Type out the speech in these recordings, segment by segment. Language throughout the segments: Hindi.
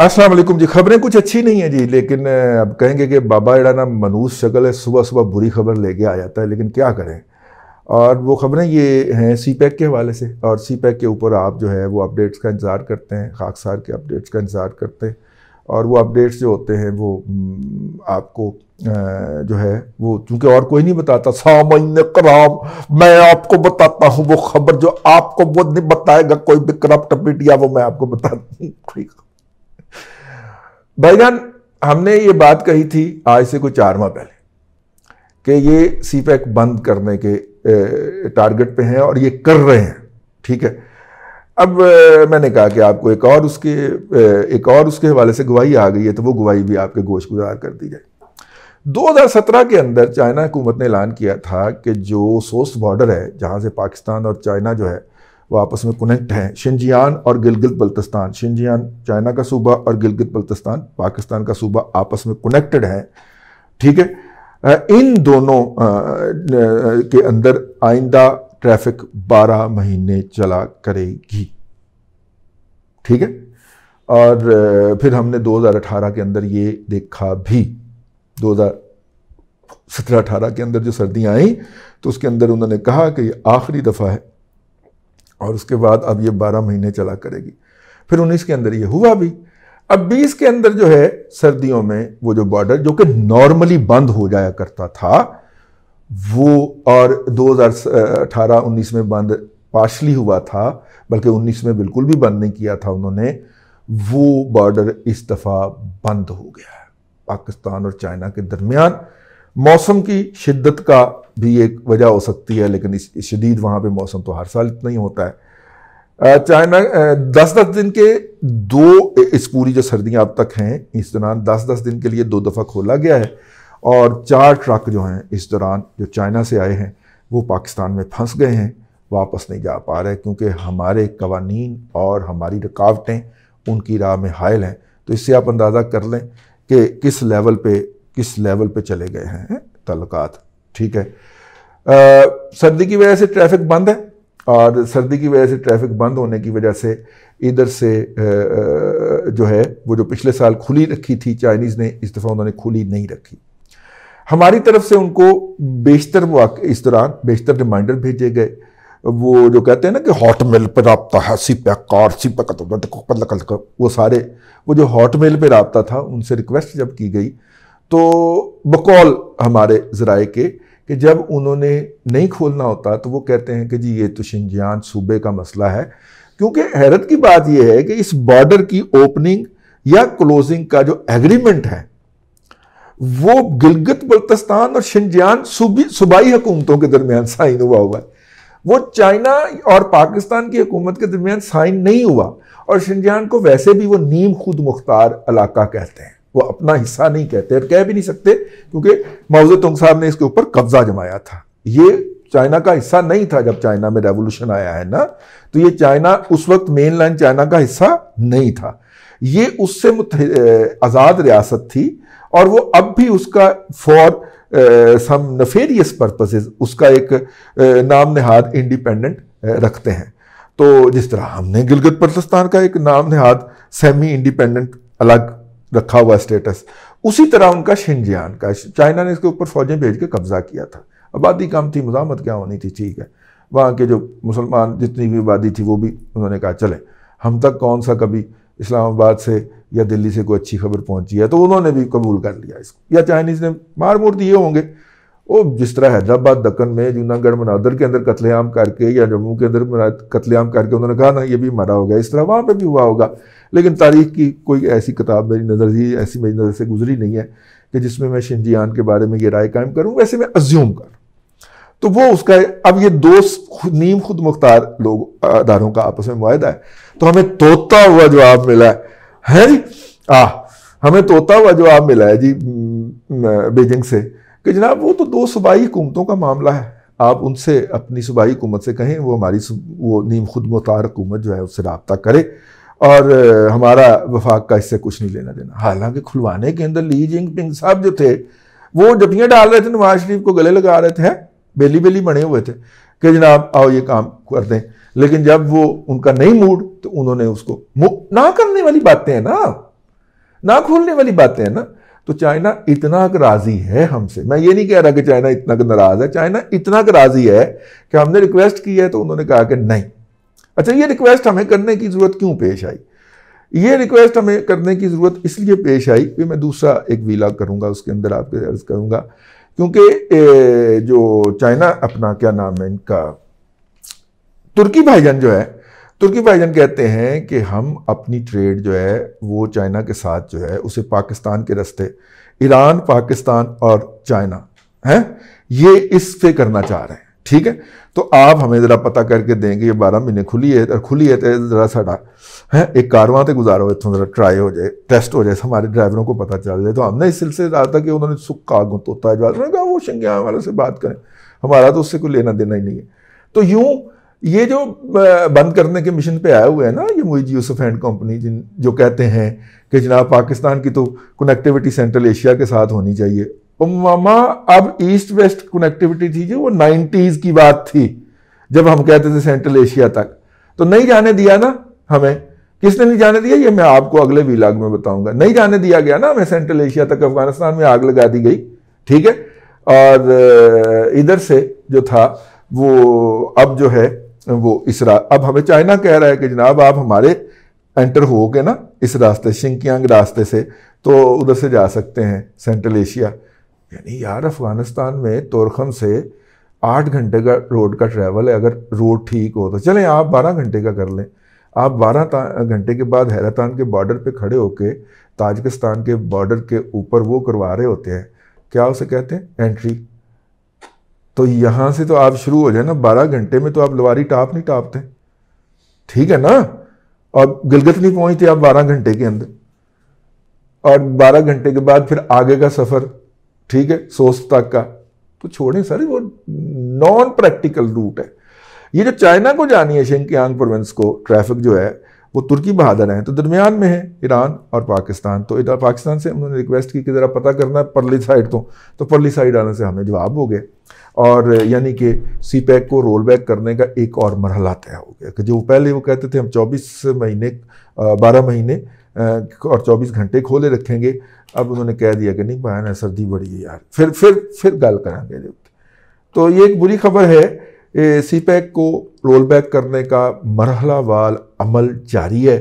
असलम जी खबरें कुछ अच्छी नहीं है जी लेकिन अब कहेंगे कि बाबा जरा ना मनूस शक्ल है सुबह सुबह बुरी खबर लेके आ जाता है लेकिन क्या करें और वो खबरें ये हैं सी पैक के हवाले से और सी पैक के ऊपर आप जो है वो अपडेट्स का इंतज़ार करते हैं खाकसार के अपडेट्स का इंतज़ार करते हैं और वो अपडेट्स जो होते हैं वो हम्म, आपको जो है वो चूँकि और कोई नहीं बताता साम कराम मैं आपको बताता हूँ वो खबर जो आपको वो नहीं बताएगा कोई भी करप्ट मीडिया वो मैं आपको बताता हूँ भाईजान हमने ये बात कही थी आज से कुछ चार माह पहले कि ये सी पैक e बंद करने के टारगेट पे हैं और ये कर रहे हैं ठीक है अब मैंने कहा कि आपको एक और उसके एक और उसके हवाले से गवाही आ गई है तो वो गवाही भी आपके गोश गुजार कर दी जाए 2017 के अंदर चाइना हुकूमत ने ऐलान किया था कि जो सोस्ट बॉर्डर है जहाँ से पाकिस्तान और चाइना जो है वो आपस में कनेक्ट हैं शिनजियान और गिलगित बल्तिस्तान शिनजियान चाइना का सूबा और गिलगित बल्तिस्तान पाकिस्तान का सूबा आपस में कनेक्टेड हैं ठीक है इन दोनों के अंदर आइंदा ट्रैफिक 12 महीने चला करेगी ठीक है और फिर हमने 2018 के अंदर ये देखा भी 2017-18 के अंदर जो सर्दियाँ आई तो उसके अंदर उन्होंने कहा कि ये आखिरी दफ़ा है और उसके बाद अब ये बारह महीने चला करेगी फिर उन्नीस के अंदर ये हुआ भी अब बीस के अंदर जो है सर्दियों में वो जो बॉर्डर जो कि नॉर्मली बंद हो जाया करता था वो और 2018 19 में बंद पार्शली हुआ था बल्कि 19 में बिल्कुल भी बंद नहीं किया था उन्होंने वो बॉर्डर इस दफ़ा बंद हो गया है पाकिस्तान और चाइना के दरमियान मौसम की शिद्दत का भी एक वजह हो सकती है लेकिन इस शदीद वहाँ पर मौसम तो हर साल इतना ही होता है चाइना दस दस दिन के दो इस पूरी जो सर्दियाँ अब तक हैं इस दौरान दस दस दिन के लिए दो दफ़ा खोला गया है और चार ट्रक जो हैं इस दौरान जो चाइना से आए हैं वो पाकिस्तान में फंस गए हैं वापस नहीं जा पा रहे क्योंकि हमारे कवानी और हमारी रुकावटें उनकी राह में हायल हैं तो इससे आप अंदाज़ा कर लें कि किस लेवल पे किस लेवल पे चले गए हैं तलकात ठीक है आ, सर्दी की वजह से ट्रैफिक बंद है और सर्दी की वजह से ट्रैफिक बंद होने की वजह से इधर से जो है वो जो पिछले साल खुली रखी थी चाइनीज़ ने इस दफ़ा उन्होंने खुली नहीं रखी हमारी तरफ से उनको बेशतर वाक इस दौरान बेशतर रिमाइंडर भेजे गए वो जो कहते हैं ना कि हॉट मेल पर रबता है सी कार सी तो पैकल वो सारे वो जो हॉट मेल पर रबता था उनसे रिक्वेस्ट जब की गई तो बकौल हमारे जराए के कि जब उन्होंने नहीं खोलना होता तो वो कहते हैं कि जी ये तो शिंजियान सूबे का मसला है क्योंकि हैरत की बात यह है कि इस बॉर्डर की ओपनिंग या क्लोजिंग का जो एग्रीमेंट है वो गिलगित बल्तिस्तान और शिंजियान सूबाई हुकूमतों के दरमियान साइन हुआ हुआ है वो चाइना और पाकिस्तान की हुकूमत के दरमियान साइन नहीं हुआ और शिंजियान को वैसे भी वो नीम खुद मुख्तार इलाका कहते हैं वो अपना हिस्सा नहीं कहते और कह भी नहीं सकते क्योंकि तुंग साहब ने इसके ऊपर कब्जा जमाया था ये चाइना का हिस्सा नहीं था जब चाइना में रेवोल्यूशन आया है ना तो ये चाइना उस वक्त मेन लाइन चाइना का हिस्सा नहीं था ये उससे आज़ाद रियासत थी और वो अब भी उसका फॉर सम नफेरियस पर्पसेस उसका एक नाम नहाद इंडिपेंडेंट रखते हैं तो जिस तरह हमने गिलगत बल्तिस्तान का एक नाम नहाद सेमी इंडिपेंडेंट अलग रखा हुआ स्टेटस उसी तरह उनका शिंजियान का चाइना ने इसके ऊपर फौजें भेज के कब्जा किया था आबादी कम थी मजामत क्या होनी थी ठीक है वहाँ के जो मुसलमान जितनी भी आबादी थी वो भी उन्होंने कहा चले हम तक कौन सा कभी इस्लामाबाद से या दिल्ली से कोई अच्छी खबर पहुंची है तो उन्होंने भी कबूल कर लिया इसको या चाइनीज़ ने मार मोड़ दिए होंगे वो जिस तरह हैदराबाद दक्कन में जूनागढ़ मनादर के अंदर कतलेआम करके या जम्मू के अंदर कतलेआम करके उन्होंने कहा ना ये भी मरा होगा इस तरह वहाँ पर भी हुआ होगा लेकिन तारीख की कोई ऐसी किताब मेरी नज़र ही ऐसी मेरी नज़र से गुजरी नहीं है कि जिसमें मैं शिंजियान के बारे में ये राय कायम करूँ वैसे मैं अज्यूम कर तो वो उसका अब ये दो नीम खुद मुख्तार लोग अदारों का आपस में माहदा है तो हमें तोता हुआ जवाब मिला है है जी आ हमें तोता हुआ जवाब मिला है जी बीजिंग से कि जनाब वो तो दो सूबाई हुकूमतों का मामला है आप उनसे अपनी सूबाई हुकूमत से कहें वो हमारी वो नीम खुद मुतार हुकूमत जो है उससे रबता करे और हमारा वफाक का इससे कुछ नहीं लेना देना हालांकि खुलवाने के अंदर ली जिंग पिंग साहब जो थे वो डपियाँ डाल रहे थे नवाज शरीफ को गले लगा रहे थे बेली बेली बने हुए थे कि जनाब आओ ये काम कर दें लेकिन जब वो उनका नहीं मूड तो उन्होंने उसको ना करने वाली बातें हैं ना ना खोलने वाली बातें हैं ना तो चाइना इतना राजी है हमसे मैं ये नहीं कह रहा कि चाइना इतना नाराज़ है चाइना इतना राजी है कि हमने रिक्वेस्ट की है तो उन्होंने कहा कि नहीं अच्छा ये रिक्वेस्ट हमें करने की ज़रूरत क्यों पेश आई ये रिक्वेस्ट हमें करने की ज़रूरत इसलिए पेश आई कि मैं दूसरा एक वीला करूंगा उसके अंदर आपके अर्ज़ करूंगा क्योंकि जो चाइना अपना क्या नाम है इनका तुर्की भाईजान जो है तुर्की भाईजान कहते हैं कि हम अपनी ट्रेड जो है वो चाइना के साथ जो है उसे पाकिस्तान के रस्ते ईरान पाकिस्तान और चाइना हैं ये इस पे करना चाह रहे हैं ठीक है तो आप हमें ज़रा पता करके देंगे ये बारह महीने खुली है खुली है तो ज़रा साढ़ा है एक कारवां तो गुजारो इतना ज़रा ट्राई हो जाए टेस्ट हो जाए हमारे ड्राइवरों को पता चल जाए तो हमने इस सिलसिले रहा था कि उन्होंने सुक्का आगू तोता जवाब उन्होंने कहा वो शंगे वालों से बात करें हमारा तो उससे कोई लेना देना ही नहीं है तो यूँ ये जो बंद करने के मिशन पे आए हुए हैं ना ये मुईजी यूसुफ एंड कंपनी जिन जो कहते हैं कि जनाब पाकिस्तान की तो कनेक्टिविटी सेंट्रल एशिया के साथ होनी चाहिए मामा अब ईस्ट वेस्ट कनेक्टिविटी थी जो वो नाइन्टीज की बात थी जब हम कहते थे सेंट्रल एशिया तक तो नहीं जाने दिया ना हमें किसने नहीं जाने दिया ये मैं आपको अगले वीलाग में बताऊंगा नहीं जाने दिया गया ना हमें सेंट्रल एशिया तक अफगानिस्तान में आग लगा दी गई ठीक है और इधर से जो था वो अब जो है वो इस अब हमें चाइना कह रहा है कि जनाब आप हमारे एंटर हो गए ना इस रास्ते शिंकियांग रास्ते से तो उधर से जा सकते हैं सेंट्रल एशिया यानी यार अफ़गानिस्तान में तोरखम से आठ घंटे का रोड का ट्रैवल है अगर रोड ठीक हो तो चलें आप बारह घंटे का कर लें आप बारह घंटे के बाद हैरतान के बॉर्डर पे खड़े होके ताजकिस्तान के बॉर्डर के ऊपर वो करवा रहे होते हैं क्या उसे कहते हैं एंट्री तो यहां से तो आप शुरू हो जाए ना बारह घंटे में तो आप लवारी टाप नहीं टापते ठीक है ना और गिलगत नहीं पहुंचते आप बारह घंटे के अंदर और बारह घंटे के बाद फिर आगे का सफ़र ठीक है सोस्त तक का तो छोड़ें सर वो नॉन प्रैक्टिकल रूट है ये जो चाइना को जानी है शेंकियांग प्रोविंस को ट्रैफिक जो है वो तुर्की बहादुर हैं तो दरमियान में है ईरान और पाकिस्तान तो इधर पाकिस्तान से उन्होंने रिक्वेस्ट की कि ज़रा पता करना है परली साइड तो तो परली साइड आने से हमें जवाब हो गया और यानी कि सी पैक को रोल बैक करने का एक और मरहला तय हो गया कि जो पहले वो कहते थे हम 24 महीने 12 महीने और 24 घंटे खोले रखेंगे अब उन्होंने कह दिया कि नहीं ना सर्दी बड़ी है यार फिर फिर फिर गल करेंगे तो ये एक बुरी खबर है सी पैक को रोल बैक करने का मरहला वाल अमल जारी है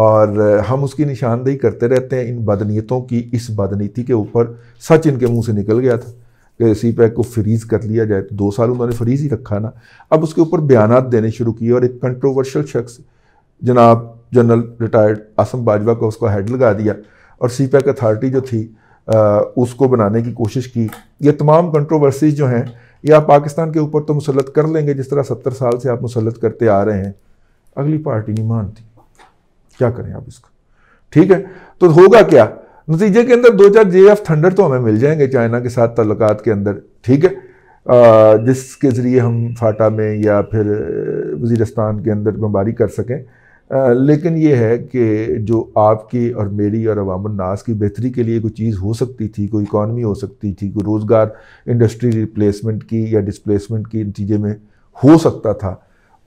और हम उसकी निशानदेही करते रहते हैं इन बदनीतों की इस बदनीति के ऊपर सच इनके मुंह से निकल गया था कि सी पैक को फ्रीज़ कर लिया जाए तो दो साल उन्होंने फ्रीज़ ही रखा ना अब उसके ऊपर बयान देने शुरू किए और एक कंट्रोवर्शल शख्स जनाब जनरल रिटायर्ड आसम बाजवा का उसको हेड लगा दिया और सी पैक अथॉरिटी जो थी उसको बनाने की कोशिश की ये तमाम कंट्रोवर्सीज जो हैं ये आप पाकिस्तान के ऊपर तो मुसलत कर लेंगे जिस तरह सत्तर साल से आप मुसलत करते आ रहे हैं अगली पार्टी नहीं मानती क्या करें आप इसका ठीक है तो होगा क्या नतीजे के अंदर दो चार जे एफ थंडर तो हमें मिल जाएंगे चाइना के साथ तल्लक के अंदर ठीक है जिसके ज़रिए हम फाटा में या फिर वजीरस्तान के अंदर बम्बारी कर सकें लेकिन ये है कि जो आपकी और मेरी और अवामनास की बेहतरी के लिए कोई चीज़ हो सकती थी कोई इकानमी हो सकती थी कोई रोज़गार इंडस्ट्री रिप्लेसमेंट की या डिसप्लेसमेंट की नतीजे में हो सकता था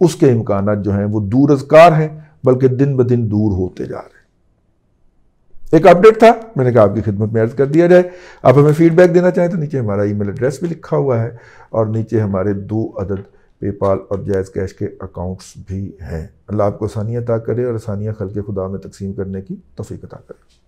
उसके इम्कान जो हैं वो दूरजगार हैं बल्कि दिन ब दिन दूर होते जा रहे हैं एक अपडेट था मैंने कहा आपकी खिदमत में अर्ज कर दिया जाए आप हमें फीडबैक देना चाहें तो नीचे हमारा ईमेल एड्रेस भी लिखा हुआ है और नीचे हमारे दो अदद पेपाल और जायज़ कैश के अकाउंट्स भी हैं अल्लाह आपको आसानियाँ अदा करे और आसानियाँ खल के खुदा में तकसीम करने की तफीक अदा करें